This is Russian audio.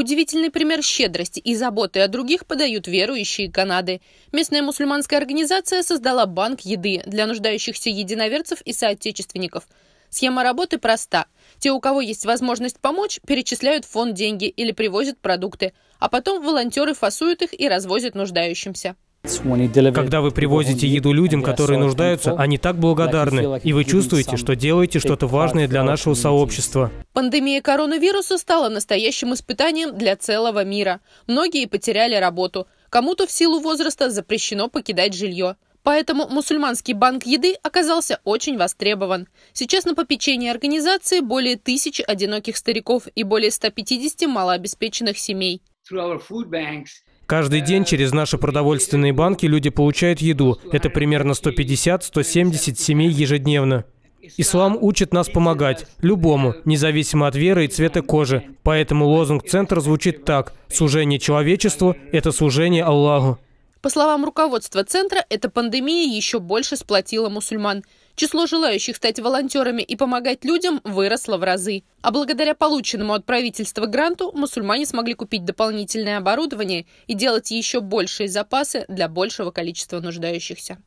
Удивительный пример щедрости и заботы о других подают верующие Канады. Местная мусульманская организация создала банк еды для нуждающихся единоверцев и соотечественников. Схема работы проста. Те, у кого есть возможность помочь, перечисляют в фонд деньги или привозят продукты, а потом волонтеры фасуют их и развозят нуждающимся. Когда вы привозите еду людям, которые нуждаются, они так благодарны, и вы чувствуете, что делаете что-то важное для нашего сообщества. Пандемия коронавируса стала настоящим испытанием для целого мира. Многие потеряли работу. Кому-то в силу возраста запрещено покидать жилье. Поэтому мусульманский банк еды оказался очень востребован. Сейчас на попечении организации более тысячи одиноких стариков и более 150 малообеспеченных семей. Каждый день через наши продовольственные банки люди получают еду. Это примерно 150-170 семей ежедневно. Ислам учит нас помогать, любому, независимо от веры и цвета кожи. Поэтому лозунг центра звучит так «Служение человечеству – это служение Аллаху». По словам руководства центра, эта пандемия еще больше сплотила мусульман – Число желающих стать волонтерами и помогать людям выросло в разы. А благодаря полученному от правительства гранту мусульмане смогли купить дополнительное оборудование и делать еще большие запасы для большего количества нуждающихся.